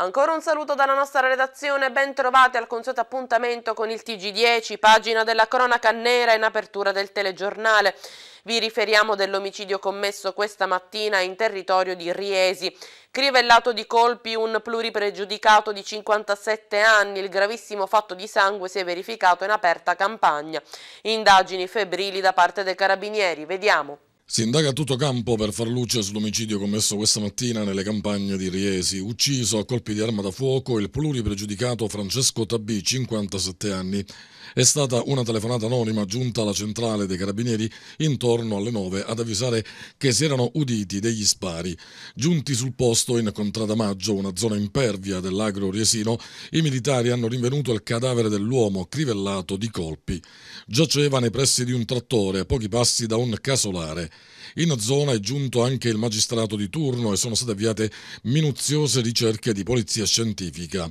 Ancora un saluto dalla nostra redazione, ben trovati al consueto appuntamento con il TG10, pagina della cronaca nera in apertura del telegiornale. Vi riferiamo dell'omicidio commesso questa mattina in territorio di Riesi. Crivellato di colpi un pluripregiudicato di 57 anni, il gravissimo fatto di sangue si è verificato in aperta campagna. Indagini febbrili da parte dei carabinieri, vediamo. Si indaga a tutto campo per far luce sull'omicidio commesso questa mattina nelle campagne di Riesi, ucciso a colpi di arma da fuoco il pluripregiudicato Francesco Tabì, 57 anni. È stata una telefonata anonima giunta alla centrale dei carabinieri intorno alle 9 ad avvisare che si erano uditi degli spari. Giunti sul posto in Contrada Maggio, una zona impervia dell'agro riesino, i militari hanno rinvenuto il cadavere dell'uomo crivellato di colpi. Giaceva nei pressi di un trattore a pochi passi da un casolare. In zona è giunto anche il magistrato di turno e sono state avviate minuziose ricerche di polizia scientifica.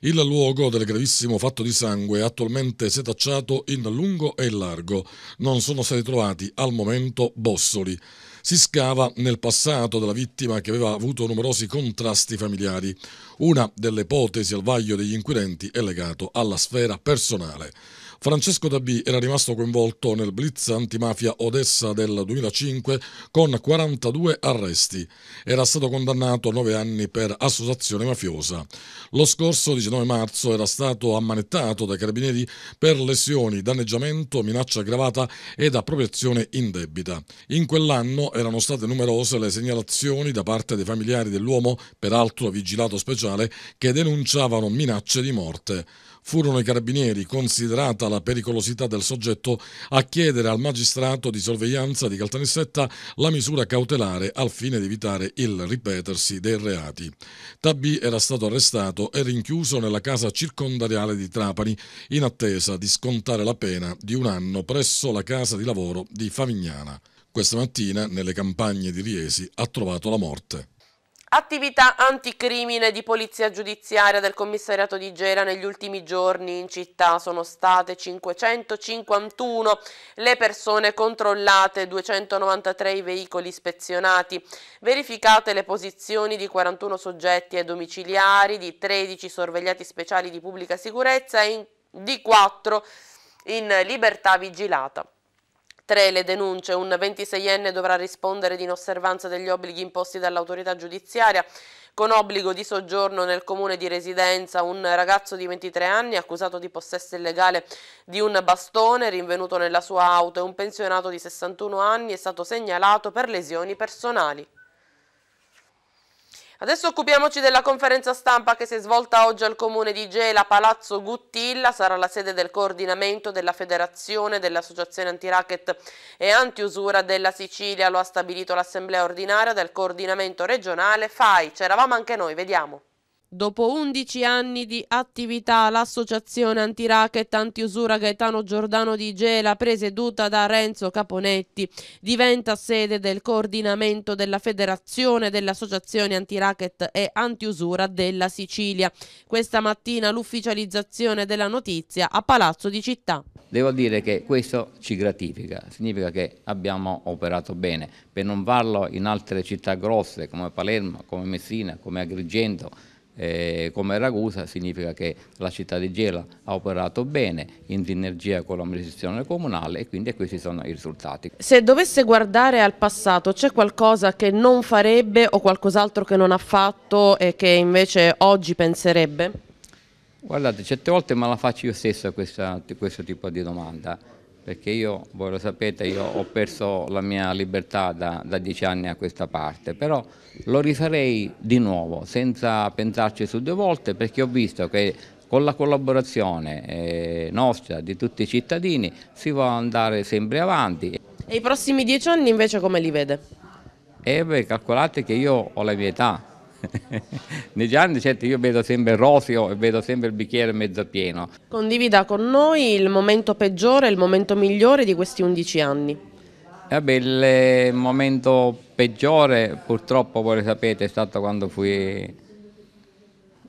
Il luogo del gravissimo fatto di sangue è attualmente setacciato in lungo e in largo. Non sono stati trovati al momento bossoli. Si scava nel passato della vittima che aveva avuto numerosi contrasti familiari. Una delle ipotesi al vaglio degli inquirenti è legata alla sfera personale. Francesco Dabì era rimasto coinvolto nel blitz antimafia Odessa del 2005 con 42 arresti. Era stato condannato a 9 anni per associazione mafiosa. Lo scorso 19 marzo era stato ammanettato dai carabinieri per lesioni, danneggiamento, minaccia aggravata ed appropriazione indebita. In quell'anno erano state numerose le segnalazioni da parte dei familiari dell'uomo, peraltro vigilato speciale, che denunciavano minacce di morte. Furono i carabinieri, considerata la pericolosità del soggetto, a chiedere al magistrato di sorveglianza di Caltanissetta la misura cautelare al fine di evitare il ripetersi dei reati. Tabì era stato arrestato e rinchiuso nella casa circondariale di Trapani in attesa di scontare la pena di un anno presso la casa di lavoro di Favignana. Questa mattina, nelle campagne di Riesi, ha trovato la morte. Attività anticrimine di polizia giudiziaria del commissariato di Gera negli ultimi giorni in città sono state 551 le persone controllate, 293 i veicoli ispezionati, verificate le posizioni di 41 soggetti e domiciliari, di 13 sorvegliati speciali di pubblica sicurezza e di 4 in libertà vigilata. Tre le denunce, un 26enne dovrà rispondere di inosservanza degli obblighi imposti dall'autorità giudiziaria con obbligo di soggiorno nel comune di residenza un ragazzo di 23 anni accusato di possesso illegale di un bastone rinvenuto nella sua auto e un pensionato di 61 anni è stato segnalato per lesioni personali. Adesso occupiamoci della conferenza stampa che si è svolta oggi al comune di Gela, Palazzo Guttilla, sarà la sede del coordinamento della federazione dell'associazione antiracket e antiusura della Sicilia, lo ha stabilito l'assemblea ordinaria del coordinamento regionale FAI, c'eravamo anche noi, vediamo. Dopo 11 anni di attività, l'associazione antiracket antiusura Gaetano Giordano di Gela, presieduta da Renzo Caponetti, diventa sede del coordinamento della Federazione delle Associazioni Antiracket e Antiusura della Sicilia. Questa mattina l'ufficializzazione della notizia a Palazzo di Città. Devo dire che questo ci gratifica, significa che abbiamo operato bene. Per non farlo in altre città grosse come Palermo, come Messina, come Agrigento, eh, come Ragusa significa che la città di Gela ha operato bene in sinergia con l'amministrazione comunale e quindi questi sono i risultati. Se dovesse guardare al passato c'è qualcosa che non farebbe o qualcos'altro che non ha fatto e che invece oggi penserebbe? Guardate, certe volte me la faccio io stesso questa, questo tipo di domanda perché io, voi lo sapete, io ho perso la mia libertà da, da, dieci anni a questa parte, però lo rifarei di nuovo, senza pensarci su due volte, perché ho visto che con la collaborazione eh, nostra, di tutti i cittadini, si può andare sempre avanti. E i prossimi dieci anni invece come li vede? E beh, calcolate che io ho la mia età, nei giorni certo io vedo sempre il rosio e vedo sempre il bicchiere mezzo pieno. Condivida con noi il momento peggiore e il momento migliore di questi 11 anni. Vabbè, il eh, momento peggiore purtroppo voi lo sapete è stato quando fui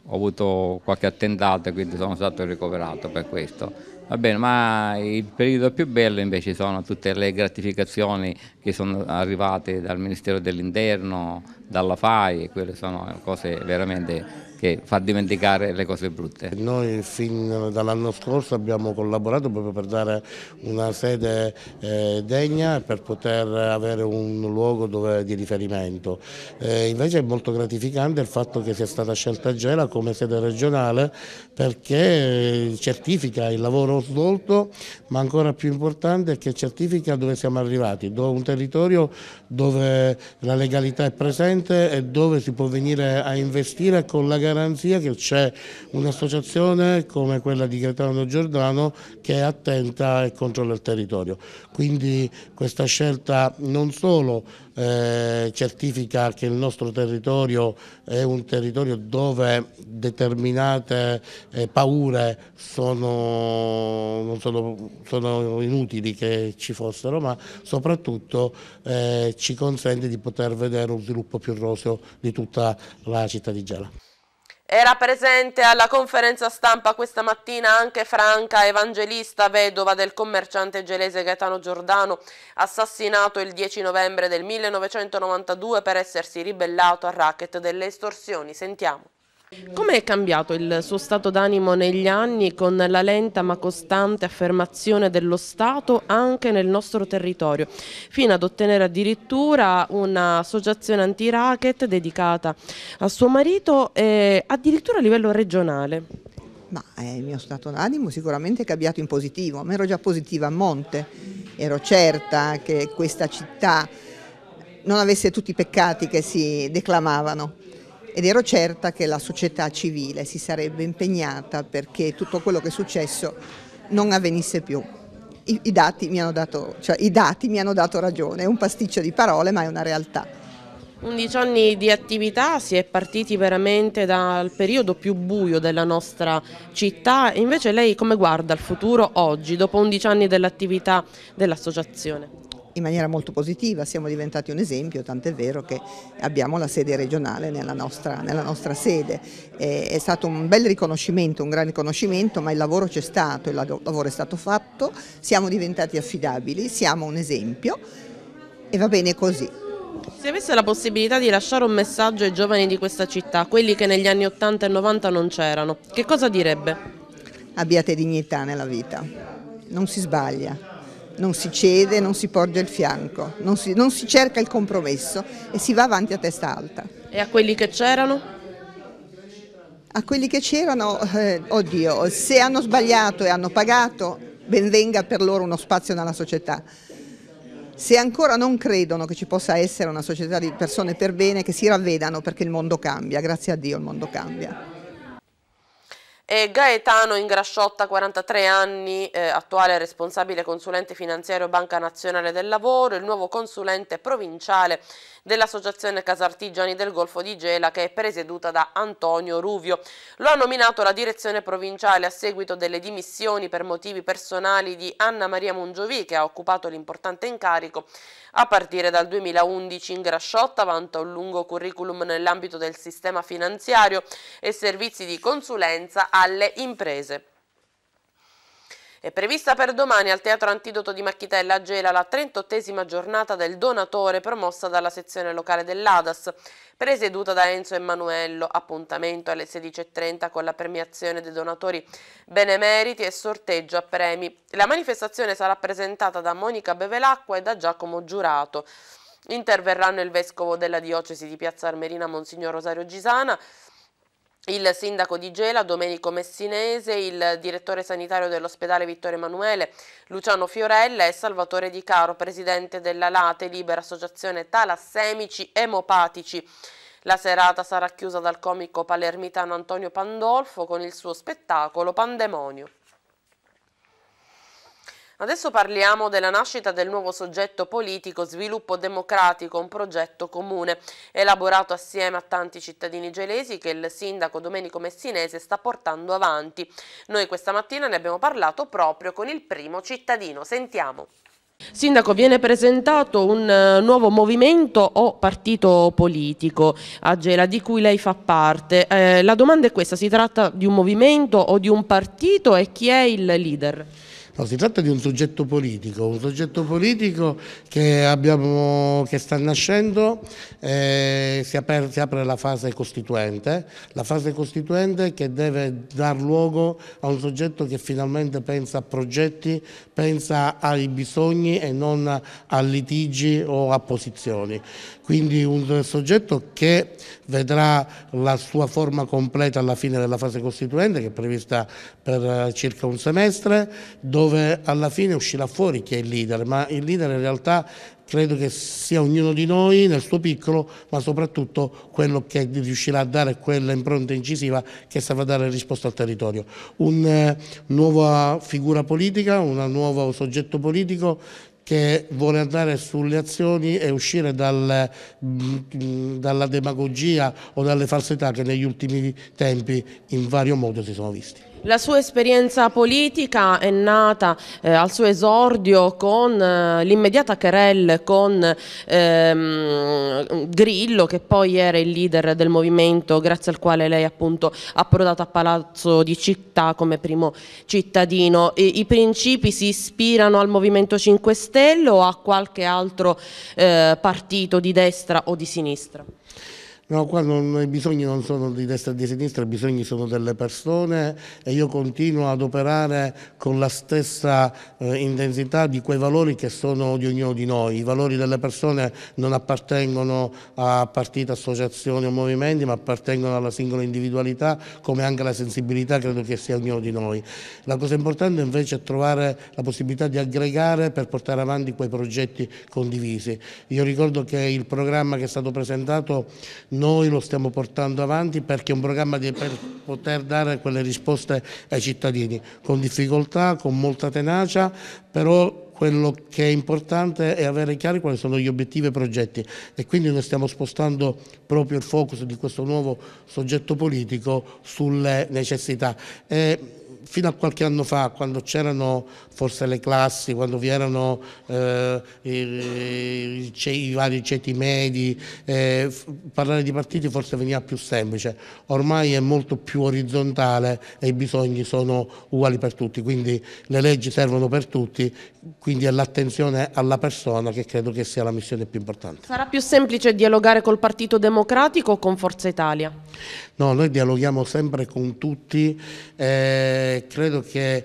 ho avuto qualche attentato e quindi sono stato ricoverato per questo. Va bene, ma il periodo più bello invece sono tutte le gratificazioni che sono arrivate dal Ministero dell'Interno, dalla FAI, quelle sono cose veramente che fa dimenticare le cose brutte. Noi fin dall'anno scorso abbiamo collaborato proprio per dare una sede eh, degna e per poter avere un luogo dove, di riferimento. Eh, invece è molto gratificante il fatto che sia stata scelta Gela come sede regionale perché eh, certifica il lavoro svolto ma ancora più importante è che certifica dove siamo arrivati, un territorio dove la legalità è presente e dove si può venire a investire e collegare garanzia che c'è un'associazione come quella di Gaetano Giordano che è attenta e controlla il territorio. Quindi questa scelta non solo eh, certifica che il nostro territorio è un territorio dove determinate eh, paure sono, sono, sono, inutili che ci fossero, ma soprattutto eh, ci consente di poter vedere un sviluppo più roseo di tutta la città di Gela. Era presente alla conferenza stampa questa mattina anche Franca Evangelista, vedova del commerciante gelese Gaetano Giordano, assassinato il 10 novembre del 1992 per essersi ribellato al racket delle estorsioni. Sentiamo. Come è cambiato il suo stato d'animo negli anni con la lenta ma costante affermazione dello Stato anche nel nostro territorio, fino ad ottenere addirittura un'associazione anti-racket dedicata a suo marito, eh, addirittura a livello regionale? Ma eh, il mio stato d'animo sicuramente è cambiato in positivo, ma ero già positiva a monte, ero certa che questa città non avesse tutti i peccati che si declamavano ed ero certa che la società civile si sarebbe impegnata perché tutto quello che è successo non avvenisse più. I, i, dati, mi dato, cioè, i dati mi hanno dato ragione, è un pasticcio di parole ma è una realtà. 11 anni di attività, si è partiti veramente dal periodo più buio della nostra città, invece lei come guarda il futuro oggi, dopo 11 anni dell'attività dell'associazione? in maniera molto positiva, siamo diventati un esempio, tant'è vero che abbiamo la sede regionale nella nostra, nella nostra sede. Eh, è stato un bel riconoscimento, un gran riconoscimento, ma il lavoro c'è stato, il lavoro è stato fatto, siamo diventati affidabili, siamo un esempio e va bene così. Se avesse la possibilità di lasciare un messaggio ai giovani di questa città, quelli che negli anni 80 e 90 non c'erano, che cosa direbbe? Abbiate dignità nella vita, non si sbaglia, non si cede, non si porge il fianco, non si, non si cerca il compromesso e si va avanti a testa alta. E a quelli che c'erano? A quelli che c'erano, eh, oddio, se hanno sbagliato e hanno pagato, benvenga per loro uno spazio nella società. Se ancora non credono che ci possa essere una società di persone per bene, che si ravvedano perché il mondo cambia, grazie a Dio il mondo cambia. E Gaetano Ingrasciotta, 43 anni, eh, attuale responsabile consulente finanziario Banca Nazionale del Lavoro, il nuovo consulente provinciale dell'Associazione Casartigiani del Golfo di Gela che è presieduta da Antonio Ruvio. Lo ha nominato la direzione provinciale a seguito delle dimissioni per motivi personali di Anna Maria Mungiovi che ha occupato l'importante incarico a partire dal 2011 Ingrasciotta vanta un lungo curriculum nell'ambito del sistema finanziario e servizi di consulenza alle imprese. È prevista per domani al Teatro Antidoto di Macchitella a Gela la 38esima giornata del donatore promossa dalla sezione locale dell'ADAS, presieduta da Enzo Emanuello, appuntamento alle 16.30 con la premiazione dei donatori benemeriti e sorteggio a premi. La manifestazione sarà presentata da Monica Bevelacqua e da Giacomo Giurato. Interverranno il vescovo della diocesi di Piazza Armerina, Monsignor Rosario Gisana, il sindaco di Gela Domenico Messinese, il direttore sanitario dell'ospedale Vittorio Emanuele Luciano Fiorella e Salvatore Di Caro, presidente della Late Libera Associazione Talassemici Emopatici. La serata sarà chiusa dal comico palermitano Antonio Pandolfo con il suo spettacolo Pandemonio. Adesso parliamo della nascita del nuovo soggetto politico Sviluppo Democratico, un progetto comune elaborato assieme a tanti cittadini gelesi che il sindaco Domenico Messinese sta portando avanti. Noi questa mattina ne abbiamo parlato proprio con il primo cittadino. Sentiamo. Sindaco, viene presentato un eh, nuovo movimento o partito politico a Gela di cui lei fa parte. Eh, la domanda è questa, si tratta di un movimento o di un partito e chi è il leader? No, si tratta di un soggetto politico, un soggetto politico che, abbiamo, che sta nascendo, eh, si, apre, si, apre, la fase costituente, la fase costituente che deve dar luogo a un soggetto che finalmente pensa a progetti, pensa ai bisogni e non a litigi o a posizioni. Quindi un soggetto che vedrà la sua forma completa alla fine della fase costituente che è prevista per eh, circa un semestre, dove dove alla fine uscirà fuori chi è il leader, ma il leader in realtà credo che sia ognuno di noi nel suo piccolo, ma soprattutto quello che riuscirà a dare quella impronta incisiva che saprà dare risposta al territorio. Una eh, nuova figura politica, un nuovo soggetto politico che vuole andare sulle azioni e uscire dal, mm, dalla demagogia o dalle falsità che negli ultimi tempi in vario modo si sono visti. La sua esperienza politica è nata eh, al suo esordio con eh, l'immediata querelle con ehm, Grillo che poi era il leader del movimento grazie al quale lei appunto ha approdato a Palazzo di Città come primo cittadino. E, I principi si ispirano al Movimento 5 Stelle o a qualche altro eh, partito di destra o di sinistra? No, qua non, i bisogni non sono di destra e di sinistra, i bisogni sono delle persone e io continuo ad operare con la stessa eh, intensità di quei valori che sono di ognuno di noi. I valori delle persone non appartengono a partite, associazioni o movimenti, ma appartengono alla singola individualità, come anche la sensibilità credo che sia ognuno di noi. La cosa importante invece è trovare la possibilità di aggregare per portare avanti quei progetti condivisi. Io ricordo che il programma che è stato presentato noi lo stiamo portando avanti perché è un programma di, per poter dare quelle risposte ai cittadini, con difficoltà, con molta tenacia, però quello che è importante è avere chiari quali sono gli obiettivi e i progetti e quindi noi stiamo spostando proprio il focus di questo nuovo soggetto politico sulle necessità. E fino a qualche anno fa, quando c'erano forse le classi, quando vi erano eh, i, i, vari ceti medi, eh, parlare di partiti forse veniva più semplice, ormai è molto più orizzontale e i bisogni sono uguali per tutti, quindi le leggi servono per tutti, quindi è l'attenzione alla persona che credo che sia la missione più importante. Sarà più semplice dialogare col Partito Democratico o con Forza Italia? No, noi dialoghiamo sempre con tutti, eh, credo che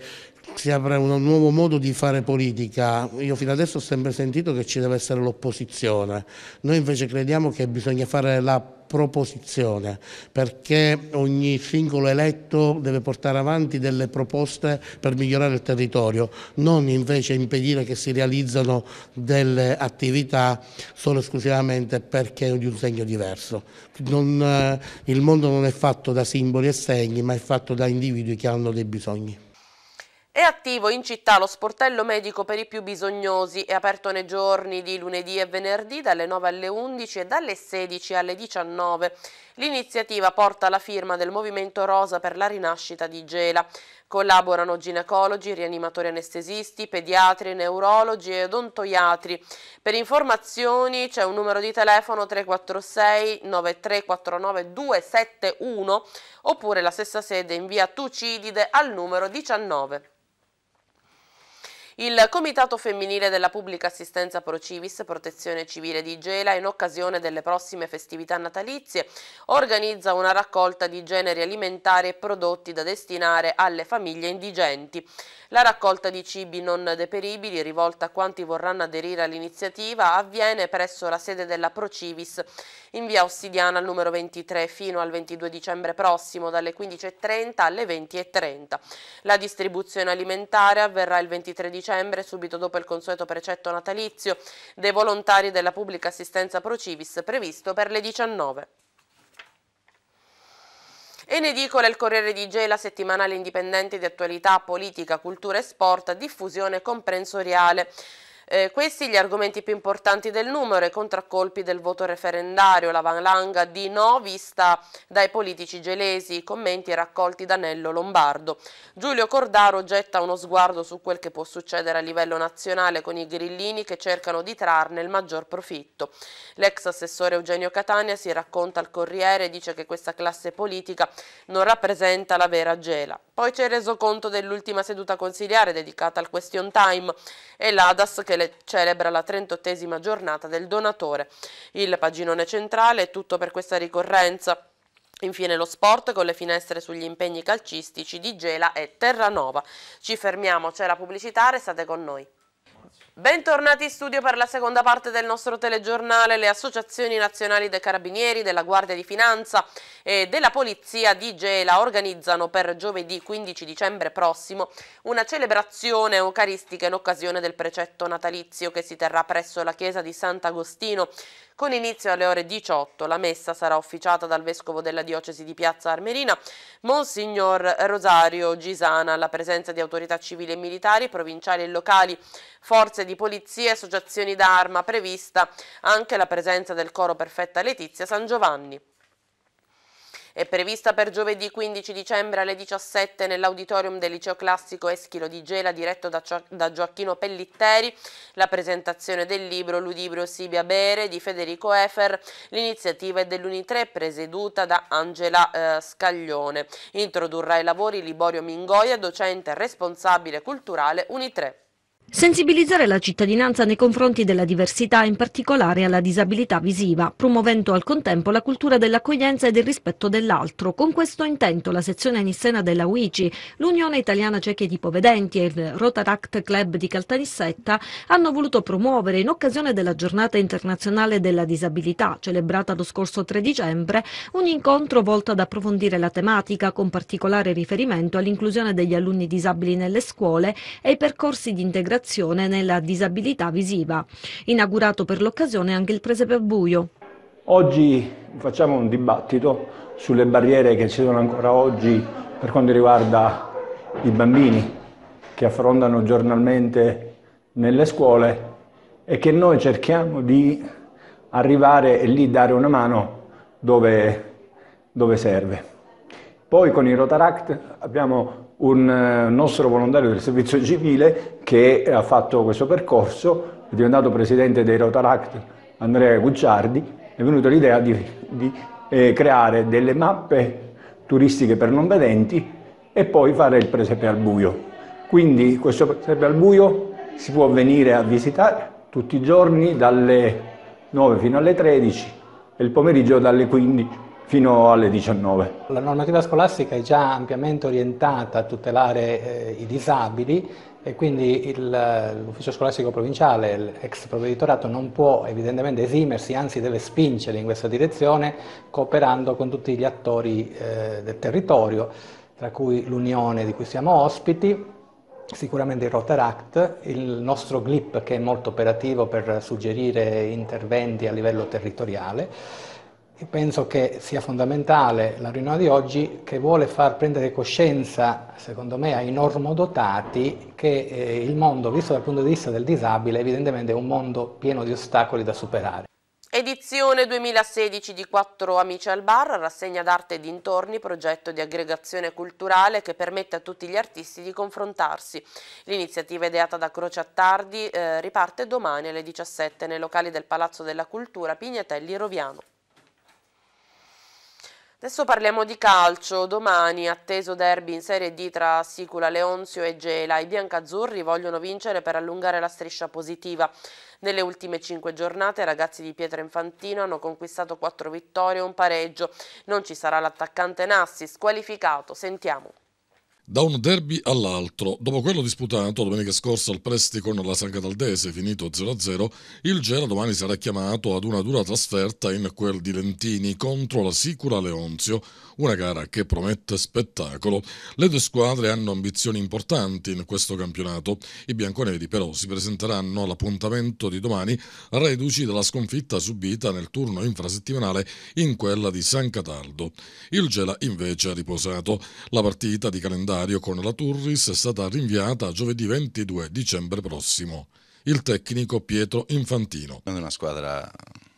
si apre un nuovo modo di fare politica. Io fino adesso ho sempre sentito che ci deve essere l'opposizione, noi invece crediamo che bisogna fare la proposizione, perché ogni singolo eletto deve portare avanti delle proposte per migliorare il territorio, non invece impedire che si realizzano delle attività solo e esclusivamente perché è di un segno diverso. Non, eh, il mondo non è fatto da simboli e segni, ma è fatto da individui che hanno dei bisogni. È attivo in città lo sportello medico per i più bisognosi, è aperto nei giorni di lunedì e venerdì dalle 9 alle 11 e dalle 16 alle 19. L'iniziativa porta la firma del Movimento Rosa per la rinascita di Gela. Collaborano ginecologi, rianimatori anestesisti, pediatri, neurologi e odontoiatri. Per informazioni c'è un numero di telefono 346 9349 271 oppure la stessa sede in via Tucidide al numero 19. Il Comitato Femminile della Pubblica Assistenza Procivis Protezione Civile di Gela in occasione delle prossime festività natalizie organizza una raccolta di generi alimentari e prodotti da destinare alle famiglie indigenti. La raccolta di cibi non deperibili rivolta a quanti vorranno aderire all'iniziativa avviene presso la sede della Procivis in via Ossidiana al numero 23 fino al 22 dicembre prossimo dalle 15.30 alle 20.30. La distribuzione alimentare avverrà il 23 dicembre dicembre, subito dopo il consueto precetto natalizio dei volontari della pubblica assistenza Procivis previsto per le 19. E in edicola il Corriere di Gela, settimanale indipendente di attualità politica, cultura e sport, diffusione comprensoriale. Eh, questi gli argomenti più importanti del numero, i contraccolpi del voto referendario, la valanga di no vista dai politici gelesi, i commenti raccolti da Nello Lombardo. Giulio Cordaro getta uno sguardo su quel che può succedere a livello nazionale con i grillini che cercano di trarne il maggior profitto. L'ex assessore Eugenio Catania si racconta al Corriere e dice che questa classe politica non rappresenta la vera gela. Poi c'è il resoconto dell'ultima seduta consigliare dedicata al question time e l'ADAS che le Natale celebra la 38esima giornata del donatore. Il paginone centrale è tutto per questa ricorrenza. Infine lo sport con le finestre sugli impegni calcistici di Gela e Terranova. Ci fermiamo, c'è la pubblicità, restate con noi. Bentornati in studio per la seconda parte del nostro telegiornale. Le associazioni nazionali dei carabinieri, della Guardia di Finanza e della Polizia di Gela organizzano per giovedì 15 dicembre prossimo una celebrazione eucaristica in occasione del precetto natalizio che si terrà presso la chiesa di Sant'Agostino. Con inizio alle ore 18 la messa sarà officiata dal Vescovo della Diocesi di Piazza Armerina, Monsignor Rosario Gisana, alla presenza di autorità civili e militari, provinciali e locali, forze di polizia, associazioni d'arma, prevista anche la presenza del coro Perfetta Letizia San Giovanni. È prevista per giovedì 15 dicembre alle 17 nell'auditorium del liceo classico Eschilo di Gela diretto da, Gio da Gioacchino Pellitteri la presentazione del libro Ludibrio Sibia Bere di Federico Efer. L'iniziativa è dell'Unitre presieduta da Angela eh, Scaglione. Introdurrà i lavori Liborio Mingoia, docente responsabile culturale Unitre. Sensibilizzare la cittadinanza nei confronti della diversità, in particolare alla disabilità visiva, promuovendo al contempo la cultura dell'accoglienza e del rispetto dell'altro. Con questo intento la sezione nissena della UICI, l'Unione Italiana Cecchi di Povedenti e il Rotaract Club di Caltanissetta hanno voluto promuovere in occasione della giornata internazionale della disabilità, celebrata lo scorso 3 dicembre, un incontro volto ad approfondire la tematica con particolare riferimento all'inclusione degli alunni disabili nelle scuole e ai percorsi di integrazione educazione nella disabilità visiva. Inaugurato per l'occasione anche il presepe buio. Oggi facciamo un dibattito sulle barriere che ci sono ancora oggi per quanto riguarda i bambini che affrontano giornalmente nelle scuole e che noi cerchiamo di arrivare e lì dare una mano dove, dove serve. Poi con il Rotaract abbiamo un eh, nostro volontario del servizio civile che ha fatto questo percorso, è diventato presidente dei Rotaract Andrea Gucciardi, è venuta l'idea di, di eh, creare delle mappe turistiche per non vedenti e poi fare il presepe al buio. Quindi questo presepe al buio si può venire a visitare tutti i giorni dalle 9 fino alle 13 e il pomeriggio dalle 15 fino alle 19. La normativa scolastica è già ampiamente orientata a tutelare eh, i disabili e quindi l'ufficio scolastico provinciale, l'ex provveditorato, non può evidentemente esimersi, anzi deve spingere in questa direzione cooperando con tutti gli attori eh, del territorio, tra cui l'Unione di cui siamo ospiti, sicuramente il Rotaract, il nostro GLIP che è molto operativo per suggerire interventi a livello territoriale penso che sia fondamentale la riunione di oggi che vuole far prendere coscienza, secondo me, ai normodotati che eh, il mondo, visto dal punto di vista del disabile, evidentemente è un mondo pieno di ostacoli da superare. Edizione 2016 di Quattro Amici al Bar, rassegna d'arte e dintorni, progetto di aggregazione culturale che permette a tutti gli artisti di confrontarsi. L'iniziativa ideata da Croce Attardi eh, riparte domani alle 17 nei locali del Palazzo della Cultura Pignatelli Roviano. Adesso parliamo di calcio. Domani atteso derby in Serie D tra Sicula, Leonzio e Gela. I biancazzurri vogliono vincere per allungare la striscia positiva. Nelle ultime cinque giornate i ragazzi di Pietra Infantino hanno conquistato quattro vittorie e un pareggio. Non ci sarà l'attaccante Nassi, squalificato. Sentiamo. Da un derby all'altro, dopo quello disputato domenica scorsa al Presti con la San Cataldese, finito 0-0, il Gela domani sarà chiamato ad una dura trasferta in quel di Lentini contro la Sicura Leonzio, una gara che promette spettacolo. Le due squadre hanno ambizioni importanti in questo campionato. I bianconeri però si presenteranno all'appuntamento di domani reduci dalla sconfitta subita nel turno infrasettimanale in quella di San Cataldo. Il Gela invece ha riposato. La partita di calendario calendario con la Turris è stata rinviata a giovedì 22 dicembre prossimo. Il tecnico Pietro Infantino. È una squadra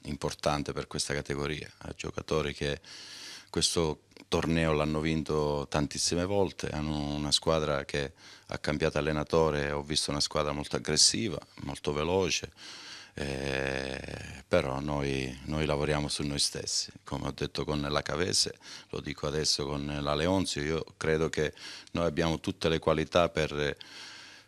importante per questa categoria, ha giocatori che questo torneo l'hanno vinto tantissime volte, hanno una squadra che ha cambiato allenatore, ho visto una squadra molto aggressiva, molto veloce, eh, però noi, noi, lavoriamo su noi stessi, come ho detto con la Cavese, lo dico adesso con la Leonzio, io credo che noi abbiamo tutte le qualità per eh,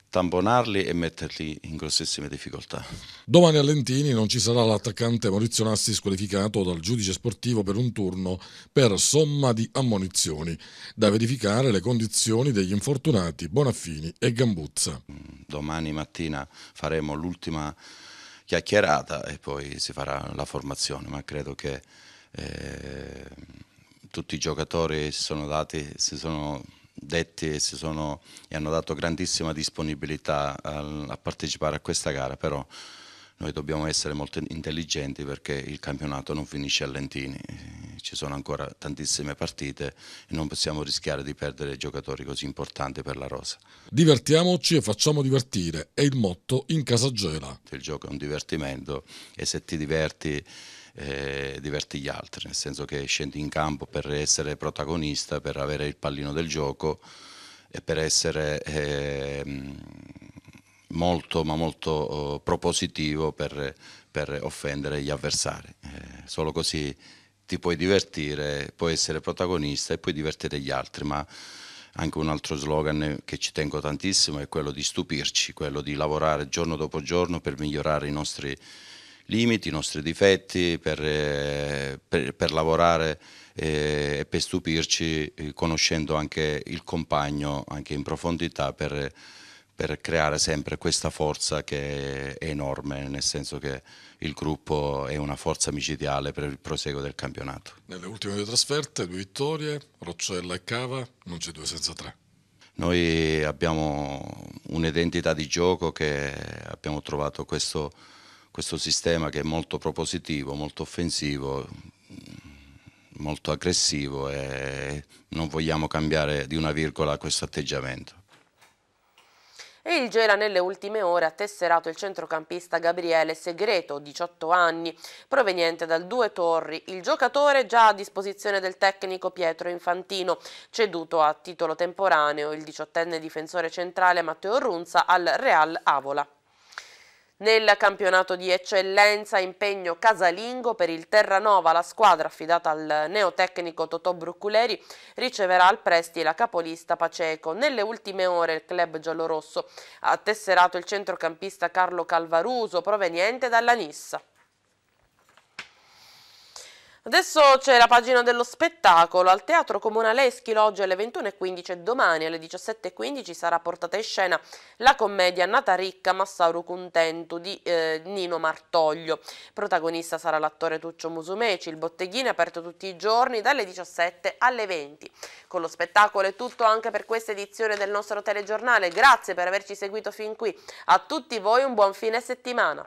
tamponarli e metterli in grossissime difficoltà. Domani a Lentini non ci sarà l'attaccante Maurizio Nassi squalificato dal giudice sportivo per un turno per somma di ammonizioni. Da verificare le condizioni degli infortunati Bonaffini e Gambuzza. Mm, domani mattina faremo l'ultima chiacchierata e poi si farà la formazione, ma credo che eh, tutti i giocatori si sono dati, si sono detti e, sono, e hanno dato grandissima disponibilità a, a partecipare a questa gara, però noi dobbiamo essere molto intelligenti perché il campionato non finisce a Lentini, ci sono ancora tantissime partite e non possiamo rischiare di perdere giocatori così importanti per la rosa. Divertiamoci e facciamo divertire, è il motto in Casagela. Il gioco è un divertimento e se ti diverti eh, diverti gli altri, nel senso che scendi in campo per essere protagonista, per avere il pallino del gioco e per essere... Eh, molto ma molto uh, propositivo per, per, offendere gli avversari. Eh, solo così ti puoi divertire, puoi essere protagonista e puoi divertire gli altri, ma anche un altro slogan che ci tengo tantissimo è quello di stupirci, quello di lavorare giorno dopo giorno per migliorare i nostri limiti, i nostri difetti, per, eh, per, per lavorare eh, e, per stupirci eh, conoscendo anche il compagno, anche in profondità, per, per creare sempre questa forza che è enorme, nel senso che il gruppo è una forza micidiale per il proseguo del campionato. Nelle ultime due trasferte, due vittorie, Roccella e Cava, non c'è due senza tre. Noi abbiamo un'identità di gioco che abbiamo trovato questo, questo sistema che è molto propositivo, molto offensivo, molto aggressivo e non vogliamo cambiare di una virgola questo atteggiamento e il Gela nelle ultime ore ha tesserato il centrocampista Gabriele Segreto, 18 anni, proveniente dal Due Torri, il giocatore già a disposizione del tecnico Pietro Infantino, ceduto a titolo temporaneo il diciottenne difensore centrale Matteo Runza al Real Avola. Nel campionato di eccellenza impegno casalingo per il Terranova, la squadra affidata al neotecnico Totò Brucculeri riceverà al presti la capolista Paceco. Nelle ultime ore il club giallorosso ha tesserato il centrocampista Carlo Calvaruso proveniente dalla Nissa. Adesso c'è la pagina dello spettacolo. Al Teatro Comunale Eschilo oggi alle 21.15 e domani alle 17.15 sarà portata in scena la commedia Nata ricca Massauro Contento di eh, Nino Martoglio. Protagonista sarà l'attore Tuccio Musumeci. Il botteghino è aperto tutti i giorni dalle 17 alle 20. Con lo spettacolo è tutto anche per questa edizione del nostro telegiornale. Grazie per averci seguito fin qui. A tutti voi un buon fine settimana.